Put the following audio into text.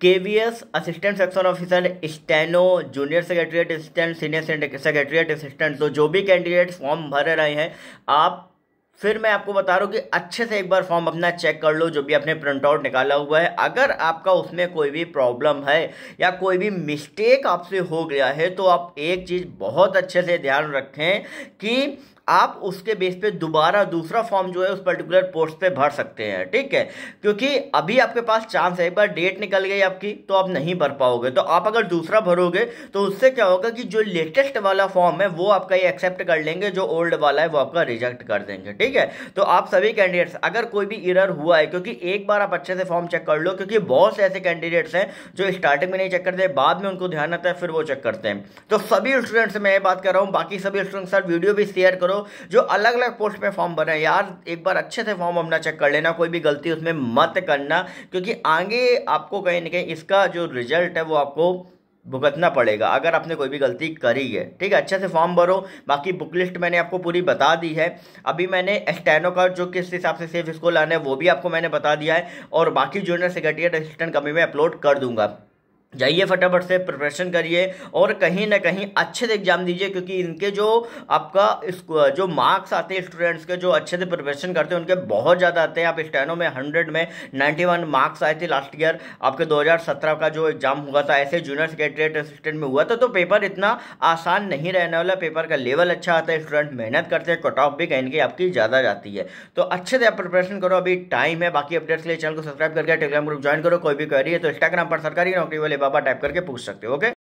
के वी एस assistant section officer steno junior secretariat assistant senior secretariat assistant तो जो भी कैंडिडेट फॉर्म भर रहे हैं आप फिर मैं आपको बता रहा हूँ कि अच्छे से एक बार फॉर्म अपना चेक कर लो जो भी आपने प्रिंट आउट निकाला हुआ है अगर आपका उसमें कोई भी प्रॉब्लम है या कोई भी मिस्टेक आपसे हो गया है तो आप एक चीज़ बहुत अच्छे से ध्यान रखें कि आप उसके बेस पे दोबारा दूसरा फॉर्म जो है उस पर्टिकुलर पोस्ट पे भर सकते हैं ठीक है क्योंकि अभी आपके पास चांस है एक बार डेट निकल गई आपकी तो आप नहीं भर पाओगे तो आप अगर दूसरा भरोगे तो उससे क्या होगा कि जो लेटेस्ट वाला फॉर्म है वो आपका ये एक्सेप्ट कर लेंगे जो ओल्ड वाला है वो आपका रिजेक्ट कर देंगे ठीक है तो आप सभी कैंडिडेट्स अगर कोई भी इरर हुआ है क्योंकि एक बार आप अच्छे से फॉर्म चेक कर लो क्योंकि बहुत से ऐसे कैंडिडेट्स हैं जो स्टार्टिंग में नहीं चेक करते बाद में उनको ध्यान आता है फिर वो चेक करते हैं तो सभी स्टूडेंट्स मैं ये बात कर रहा हूँ बाकी सभी स्टूडेंट्स वीडियो भी शेयर करो दोस्तों जो अलग अलग पोस्ट पे फॉर्म भरे हैं यार एक बार अच्छे से फॉर्म अपना चेक कर लेना कोई भी गलती उसमें मत करना क्योंकि आगे आपको कहीं ना कहीं इसका जो रिजल्ट है वो आपको भुगतना पड़ेगा अगर आपने कोई भी गलती करी है ठीक है अच्छे से फॉर्म भरो बाकी बुक लिस्ट मैंने आपको पूरी बता दी है अभी मैंने एस्टेनो का जो किस हिसाब से सेफ स्कूल आना है वो भी आपको मैंने बता दिया है और बाकी जूनियर सेक्रेटरी असिस्टेंट कमी में अपलोड कर दूंगा जाइए फटाफट से प्रिपरेशन करिए और कहीं ना कहीं अच्छे से एग्जाम दीजिए क्योंकि इनके जो आपका जो मार्क्स आते हैं स्टूडेंट्स के जो अच्छे से प्रिपरेशन करते हैं उनके बहुत ज़्यादा आते हैं आप स्टैनो में हंड्रेड में नाइन्टी वन मार्क्स आए थे लास्ट ईयर आपके 2017 का जो एग्जाम हुआ था ऐसे जूनियर सेक्रेटरीट असिस्टेंट में हुआ था तो पेपर इतना आसान नहीं रहने वाला पेपर का लेवल अच्छा आता है स्टूडेंट मेहनत करते हैं कट ऑफ भी कहीं की आपकी ज़्यादा जाती है तो अच्छे से आप प्रिपरेशन करो अभी टाइम है बाकी अपडेट्स के लिए चैनल को सब्सक्राइब करके टेलीग्राम ग्रुप ज्वाइन करो कोई भी क्वेरी है तो इंस्टाग्राम पर सरकारी नौकरी वाले बाबा टाइप करके पूछ सकते हो ओके